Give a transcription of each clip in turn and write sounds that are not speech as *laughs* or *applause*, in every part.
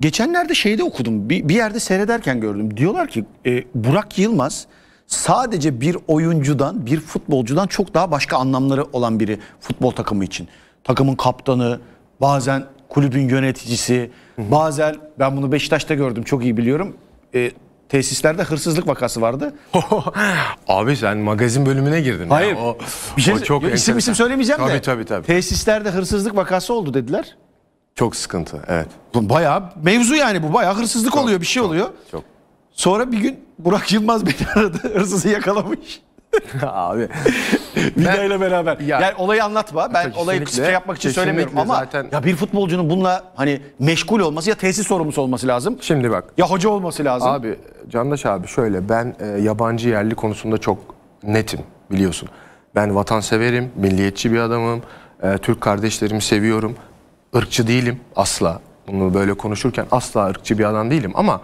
Geçenlerde şeyde okudum, bir, bir yerde seyrederken gördüm. Diyorlar ki e, Burak Yılmaz sadece bir oyuncudan, bir futbolcudan çok daha başka anlamları olan biri futbol takımı için. Takımın kaptanı, bazen kulübün yöneticisi, bazen ben bunu Beşiktaş'ta gördüm çok iyi biliyorum. E, tesislerde hırsızlık vakası vardı. *laughs* Abi sen magazin bölümüne girdin. Hayır. Ya. O, bir şey, o çok isim isim söylemeyeceğim tabii, de. Tabii tabii. Tesislerde hırsızlık vakası oldu dediler. Çok sıkıntı evet. Bu bayağı mevzu yani bu bayağı hırsızlık çok, oluyor bir şey çok, oluyor. Çok. Sonra bir gün Burak Yılmaz beni aradı *laughs* hırsızı yakalamış. *laughs* Abi. *laughs* Vida ile beraber. Ya, yani olayı anlatma. Ben olayı kısaca şey yapmak için söylemiyorum ama zaten... ya bir futbolcunun bununla hani meşgul olması ya tesis sorumlusu olması lazım. Şimdi bak. Ya hoca olması lazım. Abi Candaş abi şöyle ben e, yabancı yerli konusunda çok netim biliyorsun. Ben vatanseverim, milliyetçi bir adamım. E, Türk kardeşlerimi seviyorum ırkçı değilim asla. Bunu böyle konuşurken asla ırkçı bir adam değilim ama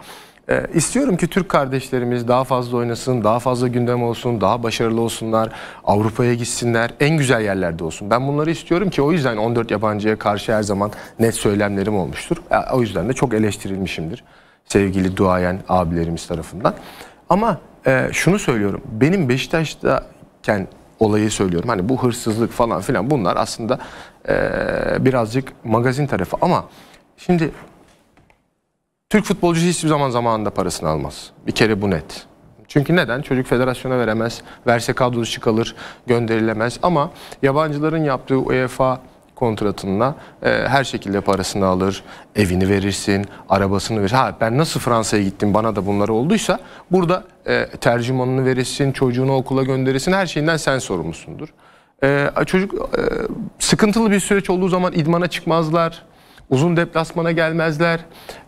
e, istiyorum ki Türk kardeşlerimiz daha fazla oynasın, daha fazla gündem olsun, daha başarılı olsunlar, Avrupa'ya gitsinler, en güzel yerlerde olsun. Ben bunları istiyorum ki o yüzden 14 yabancıya karşı her zaman net söylemlerim olmuştur. E, o yüzden de çok eleştirilmişimdir sevgili duayen abilerimiz tarafından. Ama e, şunu söylüyorum, benim Beşiktaş'tayken olayı söylüyorum. Hani bu hırsızlık falan filan bunlar aslında e, birazcık magazin tarafı ama şimdi Türk futbolcusu hiçbir zaman zamanında parasını almaz. Bir kere bu net. Çünkü neden? Çocuk federasyona veremez. Verse kadrosu çıkalır, gönderilemez. Ama yabancıların yaptığı UEFA kontratında e, her şekilde parasını alır, evini verirsin, arabasını verirsin. Ha ben nasıl Fransa'ya gittim bana da bunlar olduysa burada e, tercümanını verirsin, çocuğunu okula gönderirsin her şeyinden sen sorumlusundur. E, çocuk e, sıkıntılı bir süreç olduğu zaman idmana çıkmazlar uzun deplasmana gelmezler.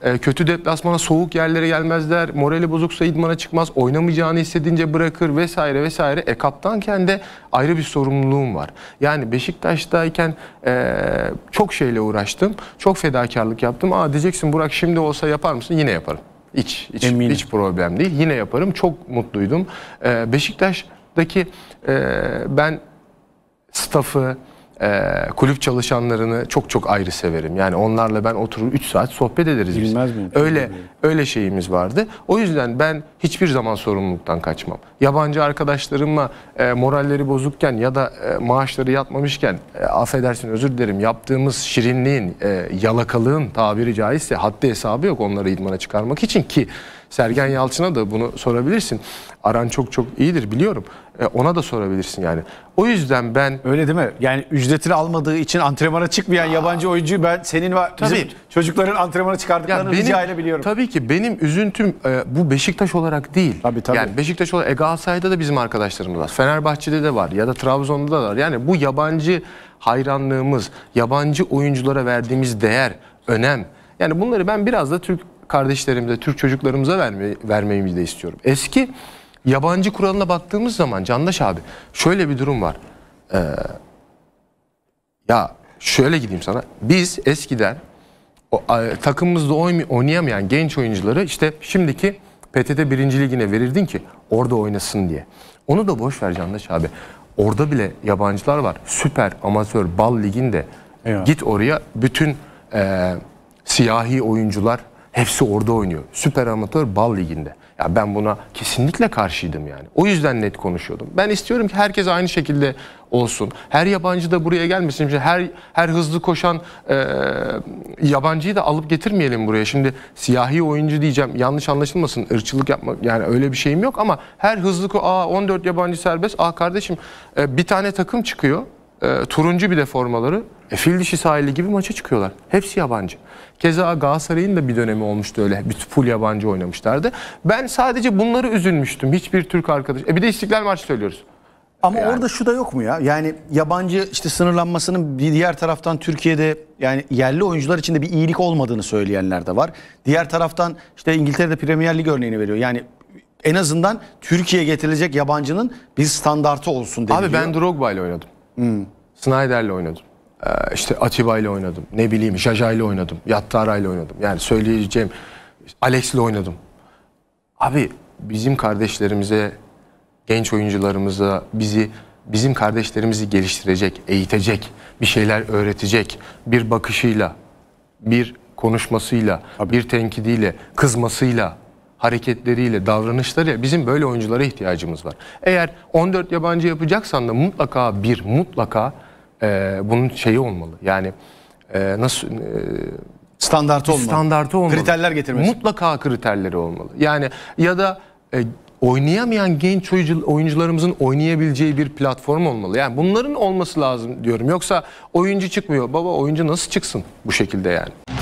E, kötü deplasmana soğuk yerlere gelmezler. Morali bozuksa idmana çıkmaz. Oynamayacağını hissedince bırakır vesaire vesaire. E kaptanken de ayrı bir sorumluluğum var. Yani Beşiktaş'tayken e, çok şeyle uğraştım. Çok fedakarlık yaptım. Aa diyeceksin Burak şimdi olsa yapar mısın? Yine yaparım. Hiç, hiç, hiç problem değil. Yine yaparım. Çok mutluydum. E, Beşiktaş'taki e, ben staff'ı, e, kulüp çalışanlarını çok çok ayrı severim. Yani onlarla ben oturur 3 saat sohbet ederiz Bilmez biz. Mi? Öyle öyle şeyimiz vardı. O yüzden ben hiçbir zaman sorumluluktan kaçmam. Yabancı arkadaşlarımla e, moralleri bozukken ya da e, maaşları yatmamışken e, affedersin özür dilerim yaptığımız şirinliğin, e, yalakalığın tabiri caizse haddi hesabı yok onları idmana çıkarmak için ki Sergen Yalçın'a da bunu sorabilirsin. Aran çok çok iyidir biliyorum. E, ona da sorabilirsin yani. O yüzden ben... Öyle değil mi? Yani ücretini almadığı için antrenmana çıkmayan Aa. yabancı oyuncuyu ben senin ve tabii. bizim çocukların antrenmana çıkardıklarını benim, rica ile biliyorum. Tabii ki benim üzüntüm e, bu Beşiktaş olarak değil. Tabii tabii. Yani Beşiktaş olarak Ege Asayda da bizim arkadaşlarımız var. Fenerbahçe'de de var ya da Trabzon'da da var. Yani bu yabancı hayranlığımız, yabancı oyunculara verdiğimiz değer, önem. Yani bunları ben biraz da Türk kardeşlerimize, Türk çocuklarımıza verme, vermeyi de istiyorum. Eski yabancı kuralına baktığımız zaman Candaş abi şöyle bir durum var. Ee, ya şöyle gideyim sana. Biz eskiden o, takımımızda oynayamayan genç oyuncuları işte şimdiki PTT birinci Ligi'ne verirdin ki orada oynasın diye. Onu da boş ver Candaş abi. Orada bile yabancılar var. Süper amatör bal liginde. Eyvallah. Git oraya bütün e, siyahi oyuncular Hepsi orada oynuyor. Süper Amatör Bal Ligi'nde. Ya ben buna kesinlikle karşıydım yani. O yüzden net konuşuyordum. Ben istiyorum ki herkes aynı şekilde olsun. Her yabancı da buraya gelmesin. Şimdi her her hızlı koşan e, yabancıyı da alıp getirmeyelim buraya. Şimdi siyahi oyuncu diyeceğim. Yanlış anlaşılmasın. Irçılık yapmak yani öyle bir şeyim yok ama her hızlı ko aa 14 yabancı serbest. Aa kardeşim e, bir tane takım çıkıyor e, turuncu bir de formaları e, fil dişi sahili gibi maça çıkıyorlar. Hepsi yabancı. Keza Galatasaray'ın da bir dönemi olmuştu öyle. Bir full yabancı oynamışlardı. Ben sadece bunları üzülmüştüm. Hiçbir Türk arkadaş. E bir de İstiklal maçı söylüyoruz. Ama yani. orada şu da yok mu ya? Yani yabancı işte sınırlanmasının bir diğer taraftan Türkiye'de yani yerli oyuncular için de bir iyilik olmadığını söyleyenler de var. Diğer taraftan işte İngiltere'de Premier Lig örneğini veriyor. Yani en azından Türkiye'ye getirilecek yabancının bir standartı olsun deniliyor. Abi ben Drogba ile oynadım. Hmm. Snyder'le oynadım. Ee, işte Atiba ile oynadım. Ne bileyim Jaja ile oynadım. Yattara ile oynadım. Yani söyleyeceğim Alex ile oynadım. Abi bizim kardeşlerimize, genç oyuncularımıza, bizi bizim kardeşlerimizi geliştirecek, eğitecek, bir şeyler öğretecek bir bakışıyla, bir konuşmasıyla, Tabii. bir tenkidiyle, kızmasıyla hareketleriyle, davranışlarıyla bizim böyle oyunculara ihtiyacımız var. Eğer 14 yabancı yapacaksan da mutlaka bir, mutlaka e, bunun şeyi olmalı. Yani e, nasıl... E, standartı olmalı. Standartı olmalı. Kriterler getirmesi. Mutlaka kriterleri olmalı. Yani ya da e, oynayamayan genç oyuncularımızın oynayabileceği bir platform olmalı. Yani bunların olması lazım diyorum. Yoksa oyuncu çıkmıyor. Baba oyuncu nasıl çıksın bu şekilde yani?